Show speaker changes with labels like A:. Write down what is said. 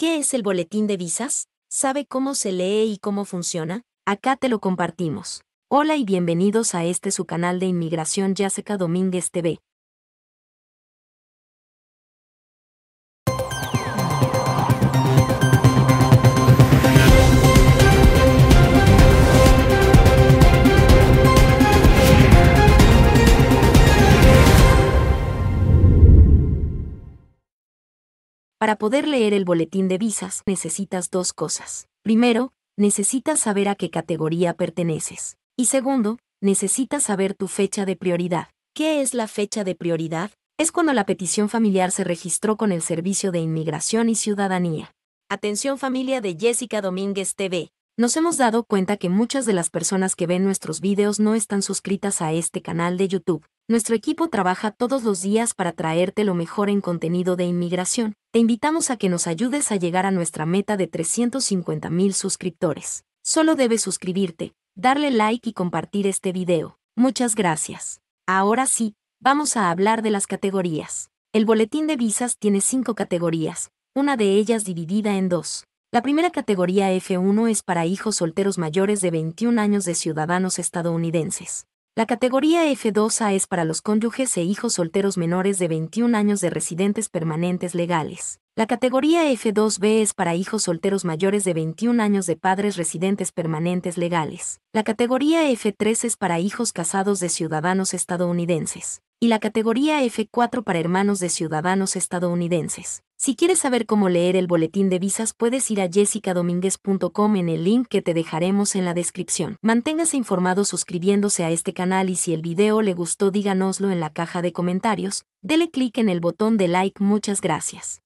A: ¿Qué es el boletín de visas? ¿Sabe cómo se lee y cómo funciona? Acá te lo compartimos. Hola y bienvenidos a este su canal de inmigración Yaseca Domínguez TV. Para poder leer el boletín de visas necesitas dos cosas. Primero, necesitas saber a qué categoría perteneces. Y segundo, necesitas saber tu fecha de prioridad. ¿Qué es la fecha de prioridad? Es cuando la petición familiar se registró con el Servicio de Inmigración y Ciudadanía. Atención familia de Jessica Domínguez TV. Nos hemos dado cuenta que muchas de las personas que ven nuestros videos no están suscritas a este canal de YouTube. Nuestro equipo trabaja todos los días para traerte lo mejor en contenido de inmigración. Te invitamos a que nos ayudes a llegar a nuestra meta de 350.000 suscriptores. Solo debes suscribirte, darle like y compartir este video. Muchas gracias. Ahora sí, vamos a hablar de las categorías. El boletín de visas tiene cinco categorías, una de ellas dividida en dos. La primera categoría F1 es para hijos solteros mayores de 21 años de ciudadanos estadounidenses. La categoría F2A es para los cónyuges e hijos solteros menores de 21 años de residentes permanentes legales. La categoría F2B es para hijos solteros mayores de 21 años de padres residentes permanentes legales. La categoría F3 es para hijos casados de ciudadanos estadounidenses y la categoría F4 para hermanos de ciudadanos estadounidenses. Si quieres saber cómo leer el boletín de visas, puedes ir a jessicadominguez.com en el link que te dejaremos en la descripción. Manténgase informado suscribiéndose a este canal y si el video le gustó díganoslo en la caja de comentarios, dele clic en el botón de like, muchas gracias.